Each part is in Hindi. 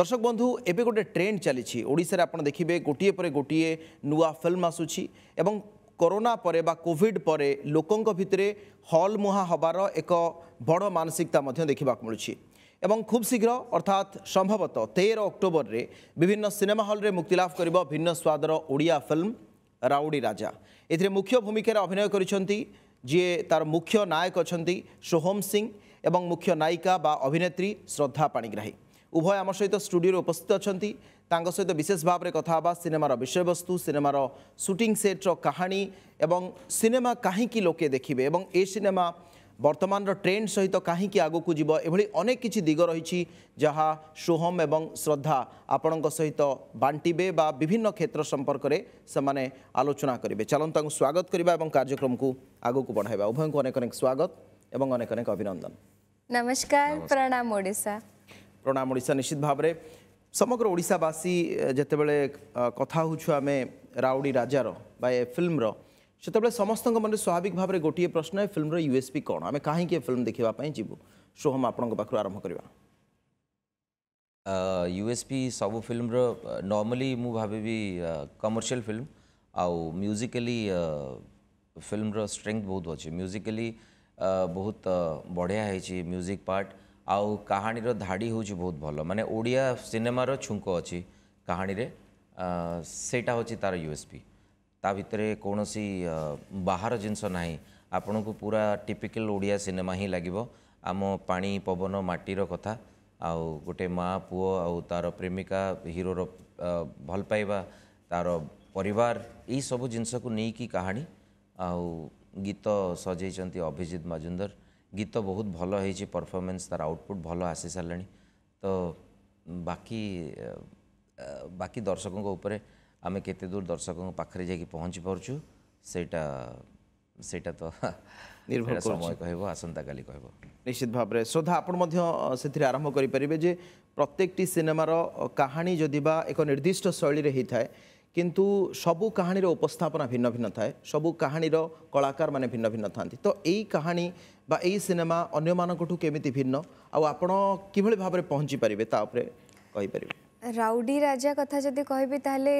দর্শক বন্ধু এবে গোটে ট্রেন্ড চালিছি ওড়িশার আপনার দেখবে গোটিয়ে পরে গোটিয়ে নূয়া ফিল্ম আসুছি এবং করোনা পরে বা কোভিড পরে লোকঙ্ক ভিতরে হল মুহা হবার এক বড় মানসিকতা মধ্যে দেখা মিলুছি এবং খুব শীঘ্র অর্থাৎ সম্ভবত তের অক্টোবরের বিভিন্ন সিনেমা হলরে মুক্তিলাভ করব ভিন্ন স্বাদর ওড়িয়া ফিল্ম রাউডি রাজা এতে মুখ্য ভূমিকার অভিনয় করেছেন যে তার মুখ্য নায়ক অনেক সোহম সিং এবং মুখ্য নায়িকা বা অভিনেত্রী শ্রদ্ধা পাণিগ্রাহী ଉଭୟ ଆମ ସହିତ ଷ୍ଟୁଡ଼ିଓରେ ଉପସ୍ଥିତ ଅଛନ୍ତି ତାଙ୍କ ସହିତ ବିଶେଷ ଭାବରେ କଥା ହେବା ସିନେମାର ବିଷୟବସ୍ତୁ ସିନେମାର ସୁଟିଂ ସେଟ୍ର କାହାଣୀ ଏବଂ ସିନେମା କାହିଁକି ଲୋକେ ଦେଖିବେ ଏବଂ ଏ ସିନେମା ବର୍ତ୍ତମାନର ଟ୍ରେଣ୍ଡ ସହିତ କାହିଁକି ଆଗକୁ ଯିବ ଏଭଳି ଅନେକ କିଛି ଦିଗ ରହିଛି ଯାହା ସୋହମ ଏବଂ ଶ୍ରଦ୍ଧା ଆପଣଙ୍କ ସହିତ ବାଣ୍ଟିବେ ବା ବିଭିନ୍ନ କ୍ଷେତ୍ର ସମ୍ପର୍କରେ ସେମାନେ ଆଲୋଚନା କରିବେ ଚାଲନ୍ତୁ ତାଙ୍କୁ ସ୍ୱାଗତ କରିବା ଏବଂ କାର୍ଯ୍ୟକ୍ରମକୁ ଆଗକୁ ବଢ଼ାଇବା ଉଭୟଙ୍କୁ ଅନେକ ଅନେକ ସ୍ୱାଗତ ଏବଂ ଅନେକ ଅନେକ ଅଭିନନ୍ଦନ ନମସ୍କାର ପ୍ରଣାମ ଓଡ଼ିଶା प्रणाम ओडा निश्चित भाव समग्र ओडावासी जितेबले कथा होमें राउडी राजार फिल्मर से समस्त मन में स्वाभाविक भाव में गोटे प्रश्न है फिल्मर यूएसपी कौन आम कहीं फिल्म देखापी जीवु हम आप आरंभ करवा यूएसपी सब फिल्मर नर्माली मुझे कमर्सील फिल्म आउजिकाली फिल्मर स्ट्रेंथ बहुत अच्छे म्यूजिकली बहुत बढ़िया है म्यूजिक पार्ट ଆଉ କାହାଣୀର ଧାଡ଼ି ହେଉଛି ବହୁତ ଭଲ ମାନେ ଓଡ଼ିଆ ସିନେମାର ଛୁଙ୍କ ଅଛି କାହାଣୀରେ ସେଇଟା ହେଉଛି ତା'ର ୟୁ ଏସ୍ ପି ତା ଭିତରେ କୌଣସି ବାହାର ଜିନିଷ ନାହିଁ ଆପଣଙ୍କୁ ପୁରା ଟିପିକାଲ ଓଡ଼ିଆ ସିନେମା ହିଁ ଲାଗିବ ଆମ ପାଣି ପବନ ମାଟିର କଥା ଆଉ ଗୋଟେ ମା ପୁଅ ଆଉ ତା'ର ପ୍ରେମିକା ହିରୋର ଭଲ ପାଇବା ତା'ର ପରିବାର ଏଇସବୁ ଜିନିଷକୁ ନେଇକି କାହାଣୀ ଆଉ ଗୀତ ସଜେଇଛନ୍ତି ଅଭିଜିତ ମଜୁମଦାର ଗୀତ ବହୁତ ଭଲ ହେଇଛି ପରଫର୍ମାନ୍ସ ତା'ର ଆଉଟପୁଟ୍ ଭଲ ଆସିସାରିଲାଣି ତ ବାକି ବାକି ଦର୍ଶକଙ୍କ ଉପରେ ଆମେ କେତେ ଦୂର ଦର୍ଶକଙ୍କ ପାଖରେ ଯାଇକି ପହଞ୍ଚି ପାରୁଛୁ ସେଇଟା ସେଇଟା ତ ନିର୍ଭର ସମୟ କହିବ ଆସନ୍ତାକାଲି କହିବ ନିଶ୍ଚିତ ଭାବରେ ଶ୍ରଦ୍ଧା ଆପଣ ମଧ୍ୟ ସେଥିରେ ଆରମ୍ଭ କରିପାରିବେ ଯେ ପ୍ରତ୍ୟେକଟି ସିନେମାର କାହାଣୀ ଯଦି ବା ଏକ ନିର୍ଦ୍ଦିଷ୍ଟ ଶୈଳୀରେ ହେଇଥାଏ কিন্তু সবু কাহিনীর উপস্থাপনা ভিন্ন ভিন্ন থাকে সবু কাহিনীর কলাকার মানে ভিন্ন ভিন্ন থাকে তো এই কাহিনী বা এই সিনেমা অন্য মানুষ কেমিতি ভিন্ন আপনার কিভাবে ভাবে পৌঁছি পারে তা উপরে কইপারে রাউডি রাজা কথা যদি কহবি তাহলে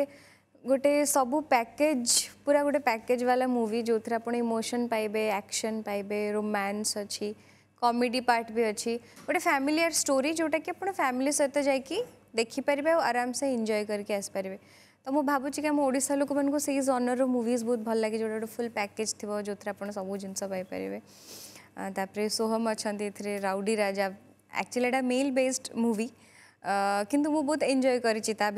গোটে সবু প্যাকেজ পুরা গোটে প্যাকেজ বালা মুভি যেউথিরে আপন ইমোশন পাইবে অ্যাকশন পাইবে রোমান্স অছি কমেডি পার্ট বি অছি গোটে ফ্যামিলিয়ার স্টোরি যেটা কি আপনার ফ্যামিলি সহ যাই দেখি পারিবে আরামসে এনজয় করি আস तो मुझे भावुँ कि आम ओडा लोक मूँ सही जनर रूवीज बहुत भल लगे जो फुल पैकेज थी जो थे आप सब जिन पारे सोहम अच्छा राउडी राजा एक्चुअली एटा मेल बेस्ड मुवि किंतु मुझे बहुत एंजय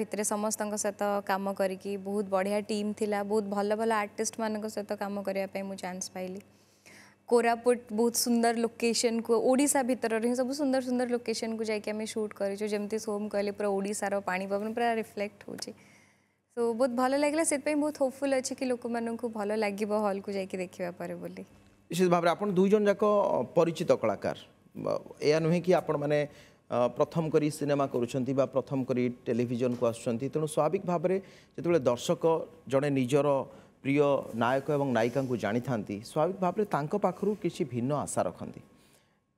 कर समस्त सहित कम कर बहुत बढ़िया टीम थी बहुत भल भल आर्टिस्ट मान सहित कम करने मुझे चान्स पाइली कोरापुट बहुत सुंदर लोकेशन को ओडा भितर सब सुंदर सुंदर लोकेशन को जाकि सुट करोम कहे पूरा ओडार पापन पूरा रिफ्लेक्ट होती তো বহুত ভাল লাগিলা সেপাই বহুত হোপফুল আছে কি লোক মানুষ ভাল লাগিব হল কু যাই দেখিবা পারে বলি বিশেষ ভাবে আপনার দুইজন যাক পরিচিত কলাকার এয়া নুহে কি আপন মানে প্রথম করি সিনেমা করছেন বা প্রথম করি টেলিভিশন কো আসছেন তেমন স্বাভাবিক ভাবে যেতবে দর্শক জনে নিজর প্রিয় নায়ক এবং নায়িকা থান্তি স্বাভাবিক ভাবে তাঙ্ক পাখরু কিছি ভিন্ন আশা রাখতে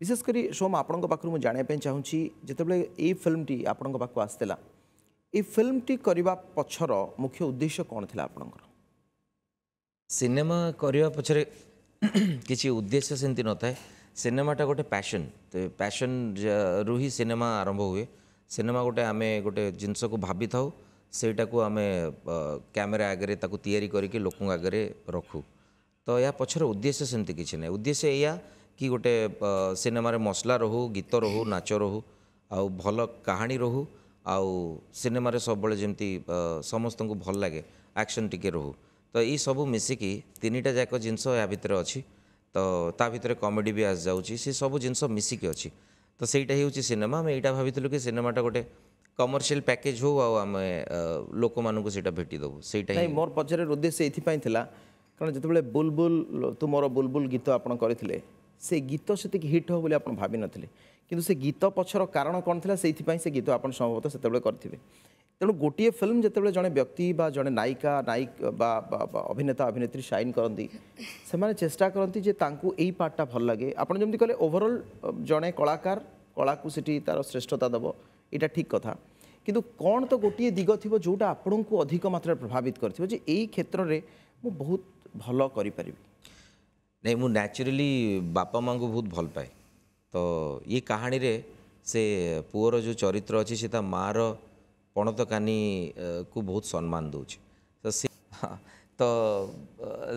বিশেষ করে সোম আপনার পাখু জাঁয়া চাহুছি যেতবে এই ফিল্মটি আপনার পাখ আসছিলা এই ফিল্মটি করা পছর মুখ্য উদ্দেশ্য কোণ লা আপনার সিনেমা করা পছরে কিছু উদ্দেশ্য সেমতি নথায় সিনেমাটা গোটে প্যাশন তো প্যাশন রু হি সিনেমা আরম্ভ হুয়ে সিনেমা গোটে আমি গোটে জিনিসকে ভাবি থাও সেইটাকু আমি ক্যামেরা আগে তাকে তৈরি করিকি লোক আগে রখু তো এ পছর উদ্দেশ্য সেমতি কিছু না উদ্দেশ্য এয়া কি গোটে সিনেমার মশলা রহু গীত রহু নাচ রহু আউ ভাল কাহিনী রহু ଆଉ ସିନେମାରେ ସବୁବେଳେ ଯେମିତି ସମସ୍ତଙ୍କୁ ଭଲ ଲାଗେ ଆକ୍ସନ୍ ଟିକେ ରହୁ ତ ଏଇସବୁ ମିଶିକି ତିନିଟା ଯାକ ଜିନିଷ ଏହା ଭିତରେ ଅଛି ତ ତା ଭିତରେ କମେଡ଼ି ବି ଆସିଯାଉଛି ସେ ସବୁ ଜିନିଷ ମିଶିକି ଅଛି ତ ସେଇଟା ହେଉଛି ସିନେମା ଆମେ ଏଇଟା ଭାବିଥିଲୁ କି ସିନେମାଟା ଗୋଟେ କମର୍ସିଆଲ ପ୍ୟାକେଜ୍ ହଉ ଆଉ ଆମେ ଲୋକମାନଙ୍କୁ ସେଇଟା ଭେଟିଦେବୁ ସେଇଟା ହିଁ ମୋର ପଛରେ ଉଦ୍ଦେଶ୍ୟ ଏଇଥିପାଇଁ ଥିଲା କାରଣ ଯେତେବେଳେ ବୁଲବୁଲ ତୁମର ବୁଲବୁଲ ଗୀତ ଆପଣ କରିଥିଲେ ସେ ଗୀତ ସେତିକି ହିଟ୍ ହେବ ବୋଲି ଆପଣ ଭାବିନଥିଲେ କିନ୍ତୁ ସେ ଗୀତ ପଛର କାରଣ କ'ଣ ଥିଲା ସେଇଥିପାଇଁ ସେ ଗୀତ ଆପଣ ସମ୍ଭବତଃ ସେତେବେଳେ କରିଥିବେ ତେଣୁ ଗୋଟିଏ ଫିଲ୍ମ ଯେତେବେଳେ ଜଣେ ବ୍ୟକ୍ତି ବା ଜଣେ ନାୟିକା ନାୟିକ ବା ଅଭିନେତା ଅଭିନେତ୍ରୀ ସାଇନ୍ କରନ୍ତି ସେମାନେ ଚେଷ୍ଟା କରନ୍ତି ଯେ ତାଙ୍କୁ ଏଇ ପାର୍ଟଟା ଭଲ ଲାଗେ ଆପଣ ଯେମିତି କହିଲେ ଓଭରଅଲ୍ ଜଣେ କଳାକାର କଳାକୁ ସେଠି ତା'ର ଶ୍ରେଷ୍ଠତା ଦେବ ଏଇଟା ଠିକ୍ କଥା କିନ୍ତୁ କ'ଣ ତ ଗୋଟିଏ ଦିଗ ଥିବ ଯେଉଁଟା ଆପଣଙ୍କୁ ଅଧିକ ମାତ୍ରାରେ ପ୍ରଭାବିତ କରିଥିବ ଯେ ଏଇ କ୍ଷେତ୍ରରେ ମୁଁ ବହୁତ ଭଲ କରିପାରିବି ନାଇଁ ମୁଁ ନ୍ୟାଚୁରାଲି ବାପା ମାଆଙ୍କୁ ବହୁତ ଭଲ ପାଏ तो ये कहानी रे से पुअर जो चरित्र अच्छी से मार पणत कानी को बहुत सम्मान दूच तो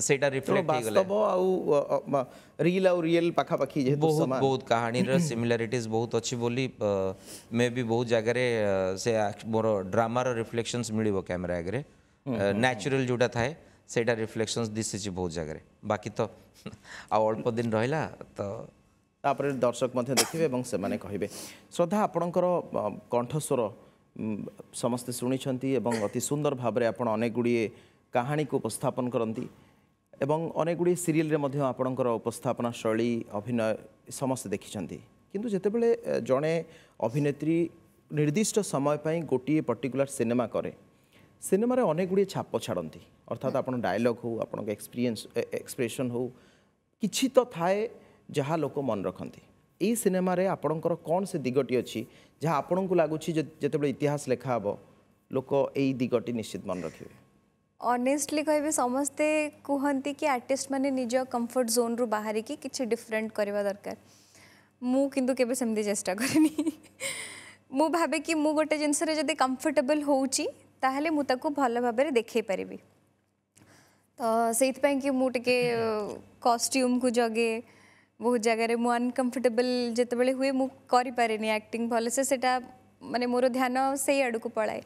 सेटा रिफ्लेक्ट तो आउ रियल आउ रियल पाखा पाखी जे बहुत बहुत कहानी रे सिमिलैरिटीज बहुत अच्छी बोली मे भी बहुत जगह रे से मोर ड्रामा रो रिफ्लेक्शंस मिलिबो कैमरा आगे नेचुरल जोटा थाए सेटा रिफ्लेक्शंस दिस इज बहुत जगह रे बाकी तो आ अल्प दिन रहला तो ତାପରେ ଦର୍ଶକ ମଧ୍ୟ ଦେଖିବେ ଏବଂ ସେମାନେ କହିବେ ଶ୍ରଦ୍ଧା ଆପଣଙ୍କର କଣ୍ଠସ୍ୱର ସମସ୍ତେ ଶୁଣିଛନ୍ତି ଏବଂ ଅତି ସୁନ୍ଦର ଭାବରେ ଆପଣ ଅନେକ ଗୁଡ଼ିଏ କାହାଣୀକୁ ଉପସ୍ଥାପନ କରନ୍ତି ଏବଂ ଅନେକ ଗୁଡ଼ିଏ ସିରିଏଲ୍ରେ ମଧ୍ୟ ଆପଣଙ୍କର ଉପସ୍ଥାପନା ଶୈଳୀ ଅଭିନୟ ସମସ୍ତେ ଦେଖିଛନ୍ତି କିନ୍ତୁ ଯେତେବେଳେ ଜଣେ ଅଭିନେତ୍ରୀ ନିର୍ଦ୍ଦିଷ୍ଟ ସମୟ ପାଇଁ ଗୋଟିଏ ପର୍ଟିକୁଲାର ସିନେମା କରେ ସିନେମାରେ ଅନେକ ଗୁଡ଼ିଏ ଛାପ ଛାଡ଼ନ୍ତି ଅର୍ଥାତ୍ ଆପଣ ଡାଏଲଗ୍ ହେଉ ଆପଣଙ୍କ ଏକ୍ସପିରିଏନ୍ସ ଏକ୍ସପ୍ରେସନ୍ ହେଉ କିଛି ତ ଥାଏ जहाँ लोक मन रखती यही सिनेम आपणकर कौन से दिगटी अच्छी जहाँ आपण को लगुच इतिहास लिखा हे लोक यही निश्चित मन रखिए अनेस्टली कह समे कहते कि आर्टिस्ट मैंने निज कम्फर्ट जोन रु बाहर की किसी डिफरेन्ट करवा दरकार मुझु केम चेस्टा कर भावे कि मु गोटे जिनस कम्फर्टेबल हो भल भाव देखे पारि तो से मुझे कस्ट्यूम को जगे बहुत जगार अनकम्फर्टेबल जितेबले हुए मुझे आक्टिंग भलसे से मानते मोर ध्यान से आड़ पलाए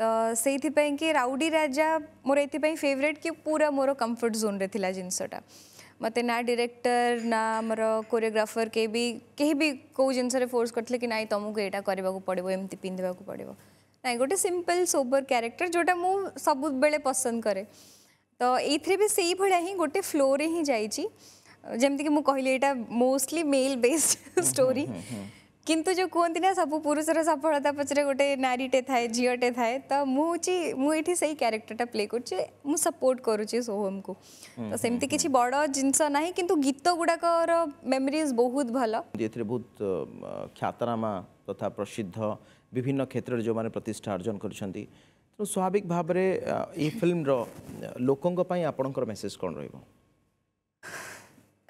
तो से कि राउडी राजा मोर ये फेवरेट कि पूरा मोर कम्फर्ट जोन रे जिनसटा मत ना डायरेक्टर ना मोर कोरियोग्राफर के भी कहीं भी कौ जिन फोर्स करते कि ना तुमको यहाँ करवाक पड़ो एम पिंधा को पड़ो ना गोटे सिंपल सोबर क्यारेक्टर जोटा मुझ सब पसंद कै तो ये भी से ही गोटे फ्लो हिं जा ଯେମିତିକି ମୁଁ କହିଲି ଏଇଟା ମୋଷ୍ଟଲି ମେଲ୍ ବେସ୍ଡ ଷ୍ଟୋରି କିନ୍ତୁ ଯେଉଁ କୁହନ୍ତି ନା ସବୁ ପୁରୁଷର ସଫଳତା ପଛରେ ଗୋଟେ ନାରୀଟେ ଥାଏ ଝିଅଟେ ଥାଏ ତ ମୁଁ ହେଉଛି ମୁଁ ଏଇଠି ସେଇ କ୍ୟାରେକ୍ଟରଟା ପ୍ଲେ କରୁଛି ମୁଁ ସପୋର୍ଟ କରୁଛି ସୋହମ୍କୁ ତ ସେମିତି କିଛି ବଡ଼ ଜିନିଷ ନାହିଁ କିନ୍ତୁ ଗୀତ ଗୁଡ଼ାକର ମେମୋରିଜ୍ ବହୁତ ଭଲ ଏଥିରେ ବହୁତ ଖ୍ୟାତନାମା ତଥା ପ୍ରସିଦ୍ଧ ବିଭିନ୍ନ କ୍ଷେତ୍ରରେ ଯେଉଁମାନେ ପ୍ରତିଷ୍ଠା ଅର୍ଜନ କରିଛନ୍ତି ତେଣୁ ସ୍ୱାଭାବିକ ଭାବରେ ଏଇ ଫିଲ୍ମର ଲୋକଙ୍କ ପାଇଁ ଆପଣଙ୍କର ମେସେଜ୍ କ'ଣ ରହିବ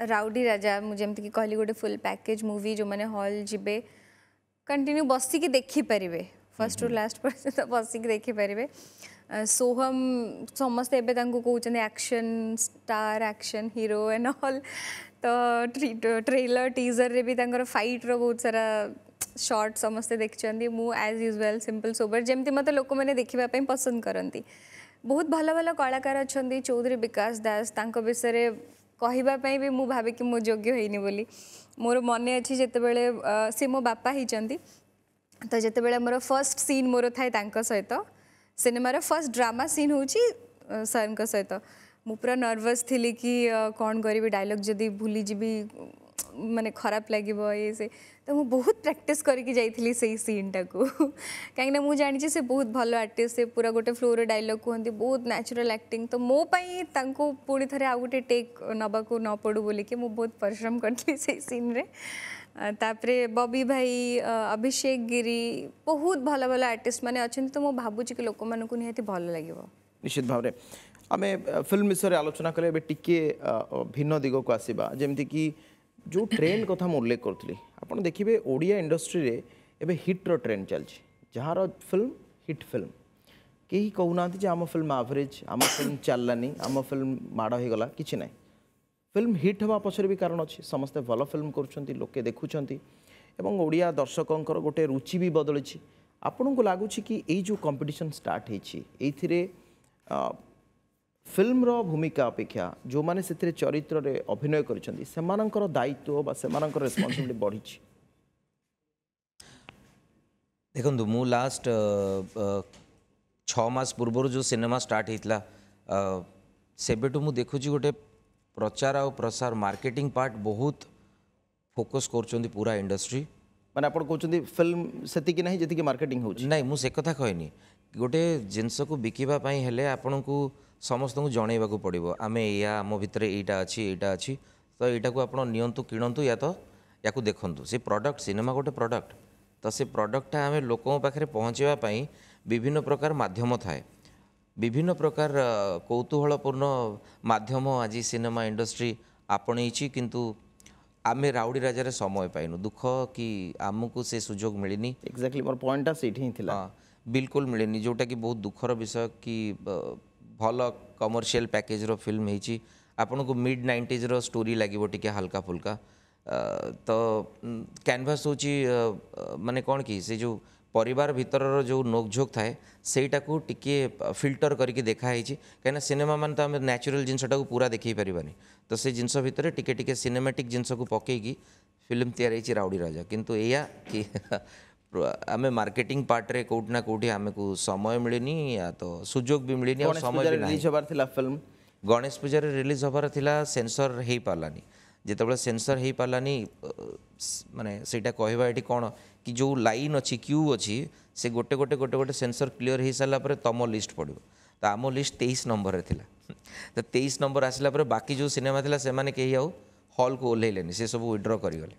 राउडी राजा मुझे एमती कहली गोटे फुल पैकेज मूवी जो मैंने हल जी कंटिन्यू बसिक देखिपर फर्स्ट रू लास्ट पर्यटन बसिक देखिपर सोहम समस्त एवं action star action hero and all तो ट्रेलर टीजर रे भी फाइट रो बहुत सारा शॉट समस्ते देखते मुझ एज यूजुआल सिंपल सोबर जमी मतलब लोक मैंने देखापी पसंद करती बहुत भल भल कलाकार अच्छा चौधरी विकास दास विषय କହିବା ପାଇଁ ବି ମୁଁ ଭାବେ କି ମୁଁ ଯୋଗ୍ୟ ହେଇନି ବୋଲି ମୋର ମନେ ଅଛି ଯେତେବେଳେ ସେ ମୋ ବାପା ହେଇଛନ୍ତି ତ ଯେତେବେଳେ ମୋର ଫର୍ଷ୍ଟ ସିନ୍ ମୋର ଥାଏ ତାଙ୍କ ସହିତ ସିନେମାର ଫର୍ଷ୍ଟ ଡ୍ରାମା ସିନ୍ ହେଉଛି ସାର୍ଙ୍କ ସହିତ ମୁଁ ପୁରା ନର୍ଭସ୍ ଥିଲି କି କ'ଣ କରିବି ଡାଇଲଗ୍ ଯଦି ଭୁଲିଯିବି मान खराब लगे ये से तो मुझे बहुत प्राक्ट करी से सीनटा को कहीं मुझे जानी से बहुत भल आर्ट से पूरा गोटे फ्लोर डायलग कहुत बहुत न्याचुराल आक्टिंग तो मोपाई पुणी थे आउ गोटे टेक नाक न पड़ू बोल कि मुझे बहुत परिश्रम करीन तापरे बॉबी भाई अभिषेक गिरी बहुत भल भल आर्टिस्ट मैंने अच्छा तो मुझे भावुची कि लोक नि भल लगे निश्चित भाव में आम फिल्म विषय आलोचना कले टे भिन्न दिग को आसवा जमीक ଯେଉଁ ଟ୍ରେଣ୍ଡ କଥା ମୁଁ ଉଲ୍ଲେଖ କରୁଥିଲି ଆପଣ ଦେଖିବେ ଓଡ଼ିଆ ଇଣ୍ଡଷ୍ଟ୍ରିରେ ଏବେ ହିଟ୍ର ଟ୍ରେଣ୍ଡ ଚାଲିଛି ଯାହାର ଫିଲ୍ମ ହିଟ୍ ଫିଲ୍ମ କେହି କହୁନାହାନ୍ତି ଯେ ଆମ ଫିଲ୍ମ ଆଭରେଜ୍ ଆମ ଫିଲ୍ମ ଚାଲିଲାନି ଆମ ଫିଲ୍ମ ମାଡ଼ ହୋଇଗଲା କିଛି ନାହିଁ ଫିଲ୍ମ ହିଟ୍ ହେବା ପଛରେ ବି କାରଣ ଅଛି ସମସ୍ତେ ଭଲ ଫିଲ୍ମ କରୁଛନ୍ତି ଲୋକେ ଦେଖୁଛନ୍ତି ଏବଂ ଓଡ଼ିଆ ଦର୍ଶକଙ୍କର ଗୋଟେ ରୁଚି ବି ବଦଳିଛି ଆପଣଙ୍କୁ ଲାଗୁଛି କି ଏଇ ଯେଉଁ କମ୍ପିଟିସନ୍ ଷ୍ଟାର୍ଟ ହେଇଛି ଏଇଥିରେ ଫିଲ୍ମର ଭୂମିକା ଅପେକ୍ଷା ଯେଉଁମାନେ ସେଥିରେ ଚରିତ୍ରରେ ଅଭିନୟ କରିଛନ୍ତି ସେମାନଙ୍କର ଦାୟିତ୍ୱ ବା ସେମାନଙ୍କର ରେସ୍ପନ୍ସିବିଲିଟି ବଢ଼ିଛି ଦେଖନ୍ତୁ ମୁଁ ଲାଷ୍ଟ ଛଅ ମାସ ପୂର୍ବରୁ ଯେଉଁ ସିନେମା ଷ୍ଟାର୍ଟ ହେଇଥିଲା ସେବେଠୁ ମୁଁ ଦେଖୁଛି ଗୋଟେ ପ୍ରଚାର ଆଉ ପ୍ରସାର ମାର୍କେଟିଂ ପାର୍ଟ ବହୁତ ଫୋକସ୍ କରୁଛନ୍ତି ପୁରା ଇଣ୍ଡଷ୍ଟ୍ରି ମାନେ ଆପଣ କହୁଛନ୍ତି ଫିଲ୍ମ ସେତିକି ନାହିଁ ଯେତିକି ମାର୍କେଟିଂ ହେଉଛି ନାଇଁ ମୁଁ ସେ କଥା କହିନି ଗୋଟେ ଜିନିଷକୁ ବିକିବା ପାଇଁ ହେଲେ ଆପଣଙ୍କୁ समस्त को जनवाक पड़ो आम यम भितर यहाँ अच्छी यहाँ अच्छी तो यहाँ को आपतु या तो या देखु से प्रडक्ट सिनेमा गोटे प्रडक्ट तो से प्रडक्टा आम लोकों पहुँचापी विभिन्न प्रकार मध्यम थाए विभिन्न प्रकार कौतूहलपूर्ण मध्यम आज सिनेमा इंडस्ट्री आपणई किंतु आम राउडी राजार समय पाइन दुख कि आमको से सुजोग मिलनी एक्जाक्टली मोर पॉइंटा से बिल्कुल मिलनी जोटा कि बहुत दुखर विषय कि भल कमर्सील पैकेज फिल्म होपण को मिड नाइंटीज्र स्टोरी लगे टी हाल्का फुल्का तो कैनवास हूँ मानने कौन कि से जो पर भर जो नोकझोक थाए से टी फिल्टर करके देखाई कहीं सिनेमा मान तो न्याचुराल जिनसटा पूरा देख पारानी तो से जिन भितर टी सिनेमाटिक जिनस को फिल्म या राउड़ी राजा कितु या आम मार्केटिंग पार्ट्रे कौटिना कौटी आमको समय मिलनी या तो सुजोग भी मिलनी और समय भी रिलीज हबार थिला फिल्म गणेश पूजा रिलीज हबार थिला सेंसर हो पारानी ଯେତେବେଳେ ସେନ୍ସର୍ ହେଇପାରିଲାନି ମାନେ ସେଇଟା କହିବା ଏଠି କ'ଣ କି ଯେଉଁ ଲାଇନ୍ ଅଛି କ୍ୟୁ ଅଛି ସେ ଗୋଟେ ଗୋଟେ ଗୋଟେ ଗୋଟେ ସେନ୍ସର୍ କ୍ଲିଅର୍ ହେଇସାରିଲା ପରେ ତମ ଲିଷ୍ଟ ପଡ଼ିବ ତ ଆମ ଲିଷ୍ଟ ତେଇଶ ନମ୍ବରରେ ଥିଲା ତ ତେଇଶ ନମ୍ବର ଆସିଲା ପରେ ବାକି ଯେଉଁ ସିନେମା ଥିଲା ସେମାନେ କେହି ଆଉ ହଲ୍କୁ ଓହ୍ଲେଇଲେନି ସେସବୁ ୱିଡ୍ର କରିଗଲେ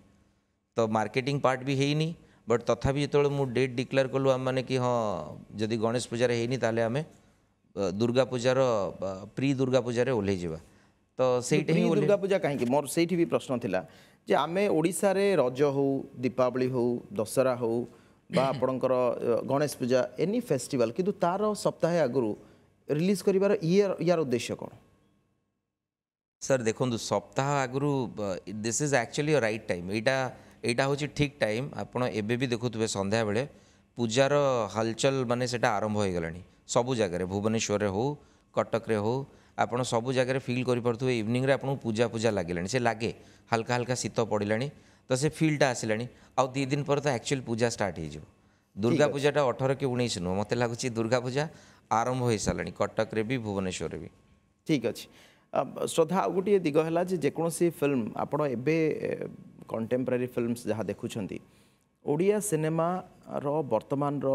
ତ ମାର୍କେଟିଂ ପାର୍ଟ ବି ହେଇନି ବଟ୍ ତଥାପି ଯେତେବେଳେ ମୁଁ ଡେଟ୍ ଡିକ୍ଲେୟାର କଲୁ ଆମେମାନେ କି ହଁ ଯଦି ଗଣେଶ ପୂଜାରେ ହେଇନି ତାହେଲେ ଆମେ ଦୁର୍ଗା ପୂଜାର ପ୍ରି ଦୁର୍ଗା ପୂଜାରେ ଓହ୍ଲେଇ ଯିବା ତ ସେଇଠି ହିଁ ଦୁର୍ଗା ପୂଜା କାହିଁକି ମୋର ସେଇଠି ବି ପ୍ରଶ୍ନ ଥିଲା ଯେ ଆମେ ଓଡ଼ିଶାରେ ରଜ ହେଉ ଦୀପାବଳି ହେଉ ଦଶହରା ହେଉ ବା ଆପଣଙ୍କର ଗଣେଶ ପୂଜା ଏନି ଫେଷ୍ଟିଭାଲ୍ କିନ୍ତୁ ତା'ର ସପ୍ତାହେ ଆଗରୁ ରିଲିଜ୍ କରିବାର ଇଏ ୟାର ଉଦ୍ଦେଶ୍ୟ କ'ଣ ସାର୍ ଦେଖନ୍ତୁ ସପ୍ତାହ ଆଗରୁ this is actually right time ଏଇଟା ଏଇଟା ହେଉଛି ଠିକ୍ ଟାଇମ୍ ଆପଣ ଏବେ ବି ଦେଖୁଥିବେ ସନ୍ଧ୍ୟାବେଳେ ପୂଜାର ହଲଚଲ ମାନେ ସେଇଟା ଆରମ୍ଭ ହୋଇଗଲାଣି ସବୁ ଜାଗାରେ ଭୁବନେଶ୍ୱରରେ ହେଉ କଟକରେ ହେଉ ଆପଣ ସବୁ ଜାଗାରେ ଫିଲ୍ କରିପାରୁଥିବେ ଇଭିନିଂରେ ଆପଣଙ୍କୁ ପୂଜା ପୂଜା ଲାଗିଲାଣି ସେ ଲାଗେ ହାଲକା ହାଲକା ଶୀତ ପଡ଼ିଲାଣି ତ ସେ ଫିଲ୍ଟା ଆସିଲାଣି ଆଉ ଦୁଇ ଦିନ ପରେ ତ ଆକ୍ଚୁଆଲି ପୂଜା ଷ୍ଟାର୍ଟ ହେଇଯିବ ଦୁର୍ଗା ପୂଜାଟା ଅଠର କି ଉଣେଇଶ ନୁହଁ ମୋତେ ଲାଗୁଛି ଦୁର୍ଗା ପୂଜା ଆରମ୍ଭ ହୋଇସାରିଲାଣି କଟକରେ ବି ଭୁବନେଶ୍ୱରରେ ବି ଠିକ୍ ଅଛି ଶ୍ରଦ୍ଧା ଆଉ ଗୋଟିଏ ଦିଗ ହେଲା ଯେ ଯେକୌଣସି ଫିଲ୍ମ ଆପଣ ଏବେ କଣ୍ଟେମ୍ପୋରାରୀ ଫିଲ୍ମସ୍ ଯାହା ଦେଖୁଛନ୍ତି ଓଡ଼ିଆ ସିନେମାର ବର୍ତ୍ତମାନର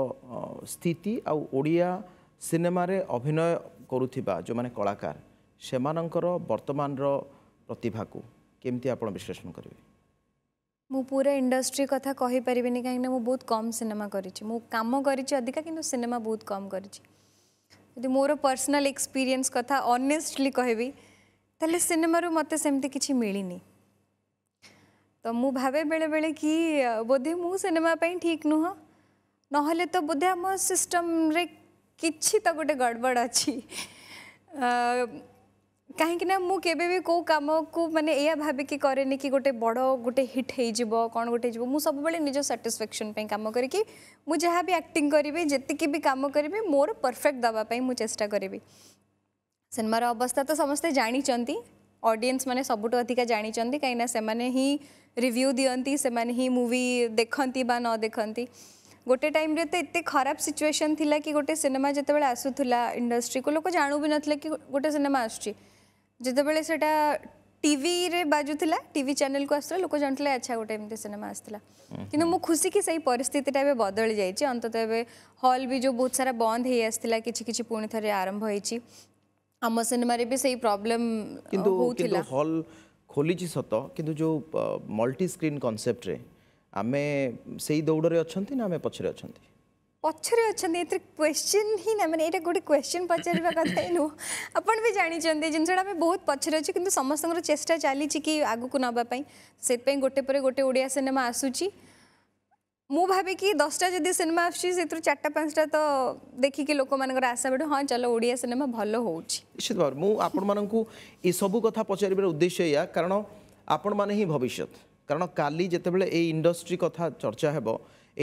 ସ୍ଥିତି ଆଉ ଓଡ଼ିଆ ସିନେମାରେ ଅଭିନୟ କରୁଥିବା ଯେଉଁମାନେ କଳାକାର ସେମାନଙ୍କର ବର୍ତ୍ତମାନର ପ୍ରତିଭାକୁ କେମିତି ଆପଣ ବିଶ୍ଳେଷଣ କରିବେ ମୁଁ ପୁରା ଇଣ୍ଡଷ୍ଟ୍ରି କଥା କହିପାରିବିନି କାହିଁକିନା ମୁଁ ବହୁତ କମ୍ ସିନେମା କରିଛି ମୁଁ କାମ କରିଛି ଅଧିକା କିନ୍ତୁ ସିନେମା ବହୁତ କମ୍ କରିଛି ଯଦି ମୋର ପର୍ସନାଲ୍ ଏକ୍ସପିରିଏନ୍ସ କଥା ଅନେଷ୍ଟଲି କହିବି ତାହେଲେ ସିନେମାରୁ ମୋତେ ସେମିତି କିଛି ମିଳିନି ତ ମୁଁ ଭାବେ ବେଳେବେଳେ କି ବୋଧେ ମୁଁ ସିନେମା ପାଇଁ ଠିକ୍ ନୁହଁ ନହେଲେ ତ ବୋଧେ ଆମ ସିଷ୍ଟମ୍ରେ କିଛି ତ ଗୋଟେ ଗଡ଼ବଡ଼ ଅଛି କାହିଁକି ନା ମୁଁ କେବେ ବି କେଉଁ କାମକୁ ମାନେ ଏଇଆ ଭାବିକି କରେନି କି ଗୋଟେ ବଡ଼ ଗୋଟେ ହିଟ୍ ହେଇଯିବ କ'ଣ ଗୋଟେ ହେଇଯିବ ମୁଁ ସବୁବେଳେ ନିଜ ସାଟିସ୍ଫ୍ୟାକ୍ସନ୍ ପାଇଁ କାମ କରିକି ମୁଁ ଯାହା ବି ଆକ୍ଟିଂ କରିବି ଯେତିକି ବି କାମ କରିବି ମୋର ପରଫେକ୍ଟ ଦେବା ପାଇଁ ମୁଁ ଚେଷ୍ଟା କରିବି ସିନେମାର ଅବସ୍ଥା ତ ସମସ୍ତେ ଜାଣିଛନ୍ତି ऑडियंस मैंने सबुठ अधिका जानते कहीं रिव्यू दिखती से मैंने ही मूवी देखती बा न देखती गोटे टाइम रे तो ये खराब सिचुएशन थिला कि गोटे सिनेमा जिते बड़े आसूला इंडस्ट्री को लोक जानू भी ना कि गोटे सिनेमा आसे से बाजुला टी चेल को आसा लोक जानते अच्छा गोटे एमती सिनेमा आसाला कि खुशी की सही परिस्थिति एवं बदली जाइए अंत एवं हल भी जो बहुत सारा बंद हो कि पुणी थे आरंभ हो आम सिनेमारे भी सही प्रॉब्लम किंतु खोली छि सतो जो मल्टी स्क्रीन कांसेप्ट रे आमे सही दौड़ ना आमे पछरे अछंती पछरे अछंती क्वेश्चन ही ना माने एटा गुड क्वेश्चन पछरे बगत है भी जानि छंदे बहुत पचर छि किंतु समस्तंगर चेष्टा चली कि आगे को से पई गोटे परे सिनेमा आसु ମୁଁ ଭାବିକି ଦଶଟା ଯଦି ସିନେମା ଆସୁଛି ସେଥିରୁ ଚାରିଟା ପାଞ୍ଚଟା ତ ଦେଖିକି ଲୋକମାନଙ୍କର ଆଶା ବଢ଼େ ହଁ ଚାଲ ଓଡ଼ିଆ ସିନେମା ଭଲ ହେଉଛି ନିଶ୍ଚିତ ଭାବରେ ମୁଁ ଆପଣମାନଙ୍କୁ ଏସବୁ କଥା ପଚାରିବାର ଉଦ୍ଦେଶ୍ୟ ଏଇଆ କାରଣ ଆପଣମାନେ ହିଁ ଭବିଷ୍ୟତ କାରଣ କାଲି ଯେତେବେଳେ ଏଇ ଇଣ୍ଡଷ୍ଟ୍ରି କଥା ଚର୍ଚ୍ଚା ହେବ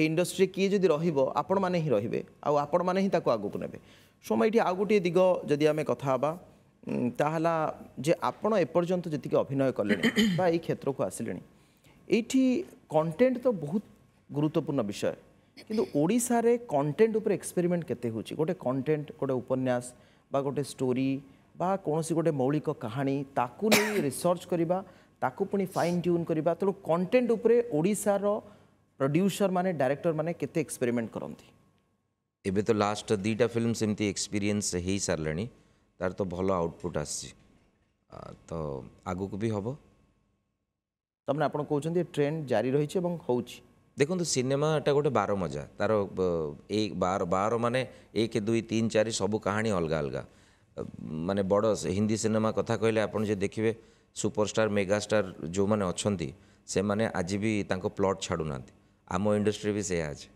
ଏଇ ইন্ডস্ট্রি କିଏ ଯଦି ରହିବ ଆପଣମାନେ ହିଁ ରହିବେ ଆଉ ଆପଣମାନେ ହିଁ ତାକୁ ଆଗକୁ ନେବେ নেবে ଏଇଠି ଆଉ ଗୋଟିଏ ଦିଗ ଯଦି ଆମେ କଥା ହେବା হবা ଯେ ଆପଣ ଏପର୍ଯ୍ୟନ୍ତ ଯେତିକି ଅଭିନୟ କଲେଣି ବା ଏଇ କ୍ଷେତ୍ରକୁ ଆସିଲେଣି ଏଇଠି କଣ୍ଟେଣ୍ଟ ତ ବହୁତ গুরুত্বপূর্ণ বিষয় কিন্তু ওড়িশার কন্টেন্ট উপরে এক্সপেরিমেন্ট কেতে হচ্ছে গোটে কন্টেন্ট গোটে উপন্যাস বা গোটে স্টোরি বা কোণী গোটে মৌলিক কাহিনী তাকু নিয়ে রিসর্চ করা তাকু পুনি ফাইন টিউন করা তেমন কন্টেন্ট উপরে ওড়িশার প্রড্ୟୁସର ମାନେ ଡାଇରେକ୍ଟର ମାନେ କେତେ ଏକ୍ସପେରିମେଣ୍ଟ କରନ୍ତି ଏବେ ତ ଲାଷ୍ଟ ଦୁଇଟା ଫିଲ୍ମ ସେମିତି ଏକ୍ସପିରିଏନ୍ସ ହେଇସାରିଲାଣି ତାର ତ ଭଲ ଆଉଟପୁଟ୍ ଆସିଛି ତ ଆଗକୁ ବି ହେବ ତାମାନେ ଆପଣ କହୁଛନ୍ତି ଟ୍ରେଣ୍ଡ ଜାରି ରହିଛି ଏବଂ ହେଉଛି ଦେଖନ୍ତୁ ସିନେମାଟା ଗୋଟେ ବାର ମଜା ତା'ର ଏଇ ବାର ବାର ମାନେ ଏକ ଦୁଇ ତିନି ଚାରି ସବୁ କାହାଣୀ ଅଲଗା ଅଲଗା ମାନେ ବଡ଼ ହିନ୍ଦୀ ସିନେମା କଥା କହିଲେ ଆପଣ ଯଦି ଦେଖିବେ ସୁପରଷ୍ଟାର ମେଗାଷ୍ଟାର ଯେଉଁମାନେ ଅଛନ୍ତି ସେମାନେ ଆଜି ବି ତାଙ୍କ ପ୍ଲଟ୍ ଛାଡ଼ୁନାହାନ୍ତି ଆମ ଇଣ୍ଡଷ୍ଟ୍ରି ବି ସେଇଆ ଅଛି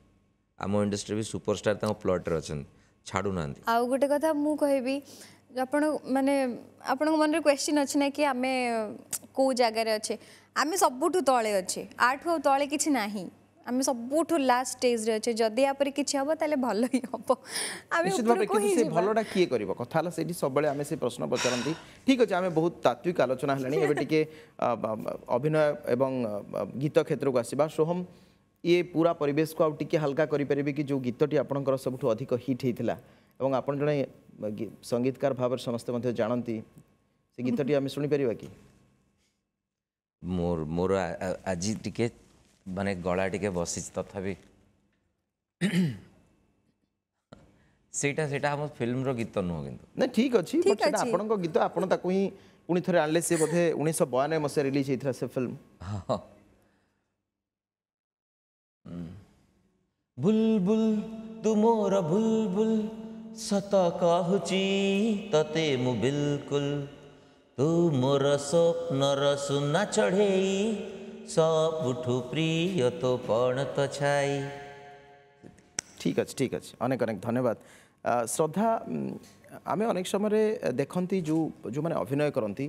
ଆମ ଇଣ୍ଡଷ୍ଟ୍ରି ବି ସୁପରଷ୍ଟାର ତାଙ୍କ ପ୍ଲଟ୍ରେ ଅଛନ୍ତି ଛାଡ଼ୁନାହାନ୍ତି ଆଉ ଗୋଟେ କଥା ମୁଁ କହିବି ଆପଣ ମାନେ ଆପଣଙ୍କ ମନରେ କ୍ୱେଶ୍ଚିନ୍ ଅଛି ନା କି ଆମେ କେଉଁ ଜାଗାରେ ଅଛେ ଆମେ ସବୁଠୁ ତଳେ ଅଛେ ଆଠୁ ଆଉ ତଳେ କିଛି ନାହିଁ ଆମେ ସବୁଠୁ ଲାଷ୍ଟ ଷ୍ଟେଜରେ ଅଛେ ଯଦି ୟାପରେ କିଛି ହବ ତାହେଲେ ଭଲ ହିଁ ହବ ଆମେ ସେ ଭଲଟା କିଏ କରିବ କଥା ହେଲା ସେଇଠି ସବୁବେଳେ ଆମେ ସେ ପ୍ରଶ୍ନ ପଚାରନ୍ତି ଠିକ୍ ଅଛି ଆମେ ବହୁତ ତାତ୍ତ୍ୱିକ ଆଲୋଚନା ହେଲାଣି ଏବେ ଟିକେ ଅଭିନୟ ଏବଂ ଗୀତ କ୍ଷେତ୍ରକୁ ଆସିବା ସୋହମ ଇଏ ପୁରା ପରିବେଶକୁ ଆଉ ଟିକେ ହାଲକା କରିପାରିବେ କି ଯେଉଁ ଗୀତଟି ଆପଣଙ୍କର ସବୁଠୁ ଅଧିକ ହିଟ୍ ହେଇଥିଲା ଏବଂ ଆପଣ ଜଣେ ସଙ୍ଗୀତକାର ଭାବରେ ସମସ୍ତେ ମଧ୍ୟ ଜାଣନ୍ତି ସେ ଗୀତଟି ଆମେ ଶୁଣିପାରିବା କି ମୋର ମୋର ଆଜି ଟିକେ ମାନେ ଗଳା ଟିକେ ବସିଛି ତଥାପି ସେଇଟା ସେଇଟା ଆମ ଫିଲ୍ମର ଗୀତ ନୁହଁ କିନ୍ତୁ ନା ଠିକ୍ ଅଛି ସେଇଟା ଆପଣଙ୍କ ଗୀତ ଆପଣ ତାକୁ ହିଁ ପୁଣି ଥରେ ଆଣିଲେ ସେ ବୋଧେ ଉଣେଇଶହ ବୟାନବେ ମସିହା ରିଲିଜ୍ ହେଇଥିଲା ସେ ଫିଲ୍ମ ବୁଲବୁଲ ତୁ ମୋର ବୁଲବୁଲ ସତ କହୁଛି ତତେ ମୁଁ ବିଲକୁଲ ତୁ ମୋର ସ୍ୱପ୍ନର ସୁନା ଚଢ଼େଇ সবঠু প্রিয়ত পণত ছাই ঠিক আছে ঠিক আছে অনেক অনেক ধন্যবাদ শ্রদ্ধা আমি অনেক সময় দেখতে যে যে অভিনয় করতে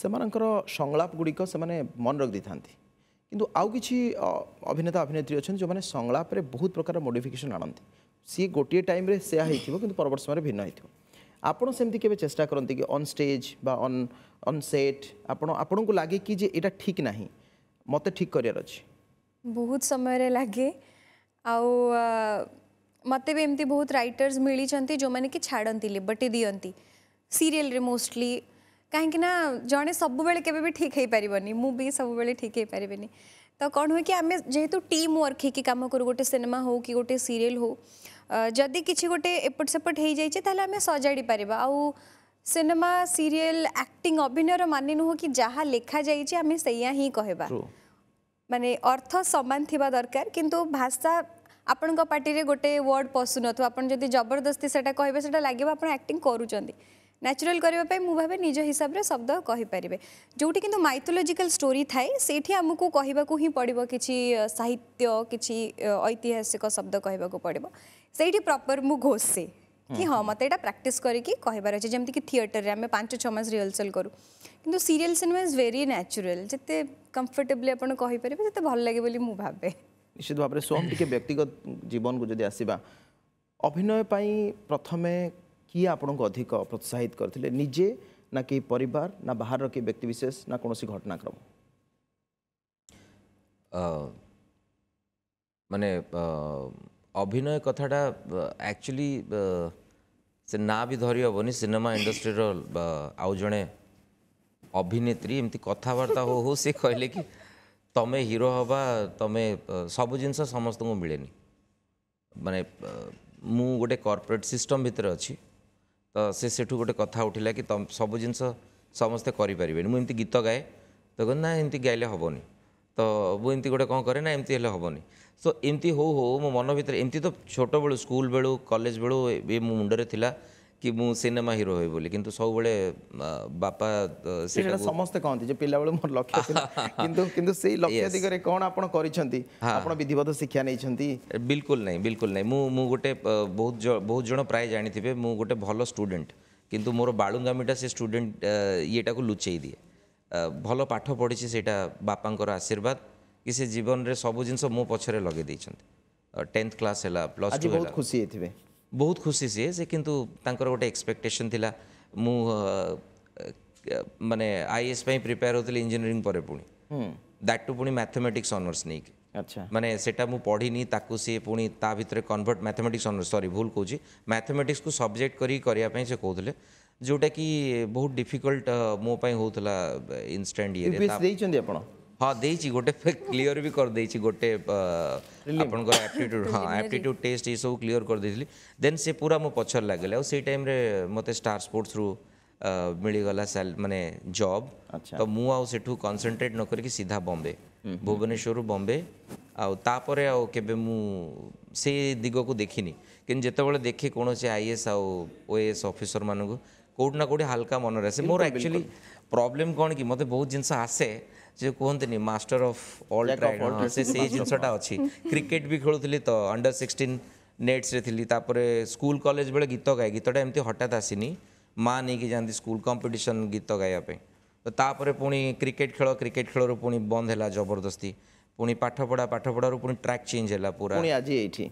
ସେମାନଙ୍କର ସଂଳାପ ଗୁଡ଼ିକ ସେମାନେ ମନେ ରଖିଦେଇଥାନ୍ତି କିନ୍ତୁ ଆଉ କିଛି ଅଭିନେତା ଅଭିନେତ୍ରୀ ଅଛନ୍ତି ଯେଉଁମାନେ ସଂଳାପରେ ବହୁତ ପ୍ରକାର ମୋଡ଼ିଫିକେସନ୍ ଆଣନ୍ତି ସିଏ ଗୋଟିଏ ଟାଇମ୍ରେ ସେୟା ହେଇଥିବ କିନ୍ତୁ ପରବର୍ତ୍ତୀ ସମୟରେ ଭିନ୍ନ ହେଇଥିବ ଆପଣ ସେମିତି କେବେ ଚେଷ୍ଟା କରନ୍ତି କି ଅନ୍ ଷ୍ଟେଜ୍ ବା ଅନ୍ ଅନ୍ ସେଟ୍ ଆପଣ ଆପଣଙ୍କୁ ଲାଗେ କି ଯେ ଏଇଟା ଠିକ୍ ନାହିଁ मत ठीक कर बहुत समय लगे आ मत भी एमती बहुत रईटर्स मिली जो मैंने कि छाड़ती लिबर्टे दिंती सीरीयल मोस्टली कहीं जड़े सब बेले के ठीक हो पारे मुँह भी सब ठीक हो पारे तो कौन हुए कि आम जेहेतु टीम वर्क कम करूँ गोटे सिनेमा हो कि गोटे सीरीयल हो जदि किसी गोटे एपट सेपट हो जाए तो आम सजाड़ी पार आ सिनेमा सीरियल एक्टिंग अभिनय माने नुह कि जहाँ लिखा आम से ही कह मान अर्थ सामान दरकार किंतु भाषा आपण पार्टी गोटे वर्ड पशु नदी जबरदस्ती से कहे लगे आक्टिंग करचुराल करने मुझे निज हिसाब से शब्द कहीपर जो माइथोलोजिकाल स्टोरी थाए से आमको कह पड़ा कि साहित्य किसी ऐतिहासिक शब्द कह पड़ो से प्रपर मु घोषे କି ହଁ ମୋତେ ଏଇଟା ପ୍ରାକ୍ଟିସ୍ କରିକି କହିବାର ଅଛି ଯେମିତିକି ଥିଏଟର୍ରେ ଆମେ ପାଞ୍ଚ ଛଅ ମାସ ରିହର୍ସାଲ୍ କରୁ କିନ୍ତୁ serial cinema is very natural ଯେତେ କମ୍ଫର୍ଟେବଲି ଆପଣ କହିପାରିବେ ସେତେ ଭଲ ଲାଗେ ବୋଲି ମୁଁ ଭାବେ ନିଶ୍ଚିତ ଭାବରେ ସୋମ୍ ଟିକେ ବ୍ୟକ୍ତିଗତ ଜୀବନକୁ ଯଦି ଆସିବା ଅଭିନୟ ପାଇଁ ପ୍ରଥମେ କିଏ ଆପଣଙ୍କୁ ଅଧିକ ପ୍ରୋତ୍ସାହିତ କରିଥିଲେ ନିଜେ ନା କେହି ପରିବାର ନା ବାହାରର କେହି ବ୍ୟକ୍ତିବିଶେଷ ନା କୌଣସି ଘଟଣାକ୍ରମ ମାନେ ଅଭିନୟ କଥାଟା ଆକ୍ଚୁଆଲି ସେ ନାଁ ବି ଧରି ହେବନି ସିନେମା ଇଣ୍ଡଷ୍ଟ୍ରିର ଆଉ ଜଣେ ଅଭିନେତ୍ରୀ ଏମିତି କଥାବାର୍ତ୍ତା ହଉ ହଉ ସେ କହିଲେ କି ତମେ ହିରୋ ହେବା ତମେ ସବୁ ଜିନିଷ ସମସ୍ତଙ୍କୁ ମିଳେନି ମାନେ ମୁଁ ଗୋଟେ କର୍ପୋରେଟ୍ ସିଷ୍ଟମ୍ ଭିତରେ ଅଛି ତ ସେ ସେଠୁ ଗୋଟେ କଥା ଉଠିଲା କି ସବୁ ଜିନିଷ ସମସ୍ତେ କରିପାରିବେନି ମୁଁ ଏମିତି ଗୀତ ଗାଏ ତ ନା ଏମିତି ଗାଇଲେ ହେବନି ତ ମୁଁ ଏମିତି ଗୋଟେ କ'ଣ କରେ ନା ଏମିତି ହେଲେ ହେବନି ସୋ ଏମିତି ହଉ ହଉ ମୋ ମନ ଭିତରେ ଏମିତି ତ ଛୋଟବେଳୁ ସ୍କୁଲ ବେଳୁ କଲେଜ ବେଳୁ ଏ ମୋ ମୁଣ୍ଡରେ ଥିଲା କି ମୁଁ ସିନେମା ହିରୋ ହେବି ବୋଲି କିନ୍ତୁ ସବୁବେଳେ ବାପା ସେଇଟା ସମସ୍ତେ କହନ୍ତି ଯେ ପିଲାବେଳୁ ମୋର ଲକ୍ଷ୍ୟ ଥିଲା କିନ୍ତୁ କିନ୍ତୁ ସେଇ ଲକ୍ଷ୍ୟ ଦିଗରେ କ'ଣ ଆପଣ କରିଛନ୍ତି ଆପଣ ବିଧିବଦ୍ଧ ଶିକ୍ଷା ନେଇଛନ୍ତି ବିଲକୁଲ ନାହିଁ ବିଲକୁଲ ନାହିଁ ମୁଁ ମୁଁ ଗୋଟେ ବହୁତ ବହୁତ ଜଣ ପ୍ରାୟ ଜାଣିଥିବେ ମୁଁ ଗୋଟେ ଭଲ ଷ୍ଟୁଡେଣ୍ଟ କିନ୍ତୁ ମୋର ବାଳୁଙ୍ଗାମିଟା ସେ ଷ୍ଟୁଡେଣ୍ଟ ଇଏଟାକୁ ଲୁଚେଇ ଦିଏ ଭଲ ପାଠ ପଢ଼ିଛି ସେଇଟା ବାପାଙ୍କର ଆଶୀର୍ବାଦ କି ସେ ଜୀବନରେ ସବୁ ଜିନିଷ ମୋ ପଛରେ ଲଗେଇ ଦେଇଛନ୍ତି টেন্থ ক্লাস হেলা প্লস টু বহুত খুশি হইতিবে বহুত খুশি সিয়ে সে কিন্তু তাঙ্কর গোটে এক্সপেকটেশন থিলা মু মানে আইএস পাই প্রিপেয়ার হউতলি ইঞ্জিনিয়ারিং পরে পুনি দ্যাট টু পুনি ম্যাথমেটিক্স অনার্স নেই আচ্ছা মানে সেটা মু পড়িনি তাকু সে পুনি তা ভিতরে কনভর্ট ম্যাথমেটিক্স অনার্স সরি ভুল কହୁছি ম্যাথমেটিক্স কু সবজেক্ট করি করিয়া পাই সে কହୁଥିଲେ ଯେଉଁଟାକି ବହୁତ ଡିଫିକଲ୍ଟ ମୋ ପାଇଁ ହେଉଥିଲା ଇନଷ୍ଟାଣ୍ଟ ଇଏରେ ଦେଇଛନ୍ତି ଆପଣ ହଁ ଦେଇଛି ଗୋଟେ କ୍ଲିଅର ବି କରିଦେଇଛି ଗୋଟେ ଆପଣଙ୍କର ଆପ୍ଟିଟ୍ୟୁଡ୍ ହଁ ଆପ୍ଟିଟ୍ୟୁଡ୍ ଟେଷ୍ଟ ଏସବୁ କ୍ଲିଅର କରିଦେଇଥିଲି ଦେନ୍ ସେ ପୁରା ମୋ ପଛରେ ଲାଗିଲେ ଆଉ ସେଇ ଟାଇମ୍ରେ ମୋତେ ଷ୍ଟାର୍ ସ୍ପୋର୍ଟସ୍ରୁ ମିଳିଗଲା ମାନେ ଜବ୍ ତ ମୁଁ ଆଉ ସେଠୁ କନସେନ୍ଟ୍ରେଟ୍ ନ କରିକି ସିଧା ବମ୍ବେ ଭୁବନେଶ୍ୱରରୁ ବମ୍ବେ ଆଉ ତାପରେ ଆଉ କେବେ ମୁଁ ସେ ଦିଗକୁ ଦେଖିନି କିନ୍ତୁ ଯେତେବେଳେ ଦେଖେ କୌଣସି ଆଇ ଏସ୍ ଆଉ ଓ ଏସ୍ ଅଫିସରମାନଙ୍କୁ କେଉଁଠି ନା କେଉଁଠି ହାଲକା ମନରେ ଆସେ ମୋର ଆକ୍ଚୁଆଲି ପ୍ରୋବ୍ଲେମ୍ କ'ଣ କି ମୋତେ ବହୁତ ଜିନିଷ ଆସେ ଯେ କୁହନ୍ତିନି ମାଷ୍ଟର ଅଫ୍ ଅଲ୍ ସେ ସେଇ ଜିନିଷଟା ଅଛି କ୍ରିକେଟ୍ ବି ଖେଳୁଥିଲି ତ ଅଣ୍ଡର ସିକ୍ସଟିନ୍ ନେଟ୍ସରେ ଥିଲି ତାପରେ ସ୍କୁଲ କଲେଜ ବେଳେ ଗୀତ ଗାଏ ଗୀତଟା ଏମିତି ହଠାତ୍ ଆସିନି ମା ନେଇକି ଯାଆନ୍ତି ସ୍କୁଲ କମ୍ପିଟିସନ୍ ଗୀତ ଗାଇବା ପାଇଁ ତ ତାପରେ ପୁଣି କ୍ରିକେଟ୍ ଖେଳ କ୍ରିକେଟ୍ ଖେଳରୁ ପୁଣି ବନ୍ଦ ହେଲା ଜବରଦସ୍ତି ପୁଣି ପାଠପଢ଼ା ପାଠପଢ଼ାରୁ ପୁଣି ଟ୍ରାକ୍ ଚେଞ୍ଜ ହେଲା ପୁରା ଆଜି ଏଇଠି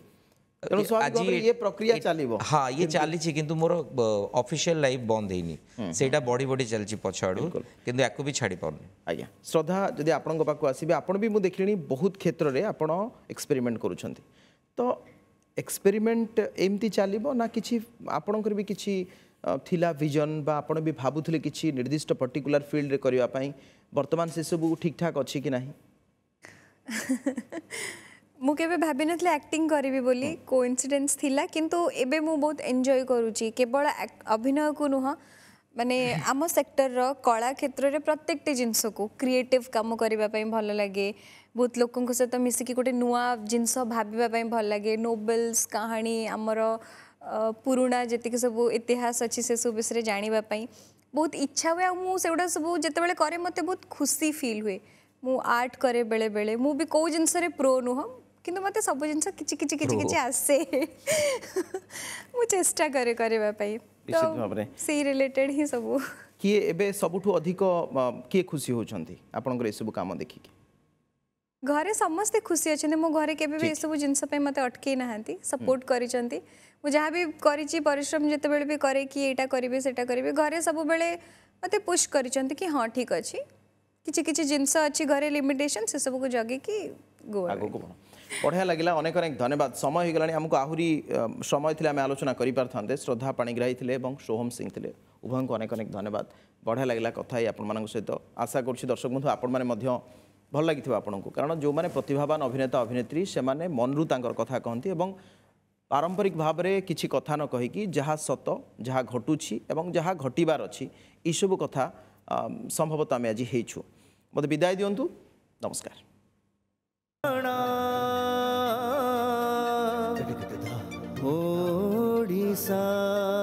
ତେଣୁ ଆଜି ଇଏ ପ୍ରକ୍ରିୟା ଚାଲିବ ହଁ ଇଏ ଚାଲିଛି କିନ୍ତୁ ମୋର ଅଫିସିଆଲ ଲାଇଫ୍ ବନ୍ଦ ହେଇନି ସେଇଟା ବଢ଼ି ବଢ଼ି ଚାଲିଛି ପଛ ଆଡ଼ୁ କିନ୍ତୁ ୟାକୁ ବି ଛାଡ଼ି ପାରୁନି ଆଜ୍ଞା ଶ୍ରଦ୍ଧା ଯଦି ଆପଣଙ୍କ ପାଖକୁ ଆସିବେ ଆପଣ ବି ମୁଁ ଦେଖିଲିଣି ବହୁତ କ୍ଷେତ୍ରରେ ଆପଣ ଏକ୍ସପେରିମେଣ୍ଟ କରୁଛନ୍ତି ତ ଏକ୍ସପେରିମେଣ୍ଟ ଏମିତି ଚାଲିବ ନା କିଛି ଆପଣଙ୍କର ବି କିଛି ଥିଲା ଭିଜନ୍ ବା ଆପଣ ବି ଭାବୁଥିଲେ କିଛି ନିର୍ଦ୍ଦିଷ୍ଟ ପର୍ଟିକୁଲାର ଫିଲ୍ଡରେ କରିବା ପାଇଁ ବର୍ତ୍ତମାନ ସେସବୁ ଠିକ୍ଠାକ୍ ଅଛି କି ନାହିଁ ମୁଁ କେବେ ଭାବିନଥିଲି ଆକ୍ଟିଂ କରିବି ବୋଲି କୋଇନ୍ସିଡେନ୍ସ ଥିଲା କିନ୍ତୁ ଏବେ ମୁଁ ବହୁତ ଏନ୍ଜୟ କରୁଛି କେବଳ ଅଭିନୟକୁ ନୁହଁ ମାନେ ଆମ ସେକ୍ଟରର କଳା କ୍ଷେତ୍ରରେ ପ୍ରତ୍ୟେକଟି ଜିନିଷକୁ କ୍ରିଏଟିଭ୍ କାମ କରିବା ପାଇଁ ଭଲ ଲାଗେ ବହୁତ ଲୋକଙ୍କ ସହିତ ମିଶିକି ଗୋଟେ ନୂଆ ଜିନିଷ ଭାବିବା ପାଇଁ ଭଲ ଲାଗେ ନୋବେଲ୍ସ କାହାଣୀ ଆମର ପୁରୁଣା ଯେତିକି ସବୁ ଇତିହାସ ଅଛି ସେସବୁ ବିଷୟରେ ଜାଣିବା ପାଇଁ ବହୁତ ଇଚ୍ଛା ହୁଏ ଆଉ ମୁଁ ସେଗୁଡ଼ା ସବୁ ଯେତେବେଳେ କରେ ମୋତେ ବହୁତ ଖୁସି ଫିଲ୍ ହୁଏ ମୁଁ ଆର୍ଟ କରେ ବେଳେବେଳେ ମୁଁ ବି କେଉଁ ଜିନିଷରେ ପ୍ରୋ ନୁହଁ कि मत सब जिन कि आसे मुझे चेस्टा करे करवाई तो रिलेटेड ही सब किए एबे सबुठु अधिक किए खुशी होछंती आपनकर ए सब घरे समस्त खुशी अछने मो घर केबे सब जिंस पे मते अटकी सपोर्ट हम्म। करिछंती मो जहा भी करिची परिश्रम घरे सब बेले मते पुश करिछंती कि हाँ, ठीक अछि किछि किछि जिंस अछि घरे लिमिटेशन से सब को जगे कि ଆଗକୁ ବଢ଼ ବଢ଼ିଆ ଲାଗିଲା ଅନେକ ଅନେକ ଧନ୍ୟବାଦ ସମୟ ହୋଇଗଲାଣି ଆମକୁ ଆହୁରି ସମୟ ଥିଲେ ଆମେ ଆଲୋଚନା କରିପାରିଥାନ୍ତେ ଶ୍ରଦ୍ଧା ପାଣିଗ୍ରାହୀ ଥିଲେ ଏବଂ ସୋହମ ସିଂ ଥିଲେ ଉଭୟଙ୍କୁ ଅନେକ ଅନେକ ଧନ୍ୟବାଦ ବଢ଼ିଆ ଲାଗିଲା କଥା ହେଇ ଆପଣମାନଙ୍କ ସହିତ ଆଶା କରୁଛି ଦର୍ଶକ ବନ୍ଧୁ ଆପଣମାନେ ମଧ୍ୟ ଭଲ ଲାଗିଥିବ ଆପଣଙ୍କୁ କାରଣ ଯେଉଁମାନେ ପ୍ରତିଭାବାନ ଅଭିନେତା ଅଭିନେତ୍ରୀ ସେମାନେ ମନରୁ ତାଙ୍କର କଥା କହନ୍ତି ଏବଂ ପାରମ୍ପରିକ ଭାବରେ କିଛି କଥା ନ କହିକି ଯାହା ସତ ଯାହା ଘଟୁଛି ଏବଂ ଯାହା ଘଟିବାର ଅଛି ଏସବୁ କଥା ସମ୍ଭବତଃ ଆମେ ଆଜି ହେଇଛୁ ମୋତେ ବିଦାୟ ଦିଅନ୍ତୁ ନମସ୍କାର थोड़ी सा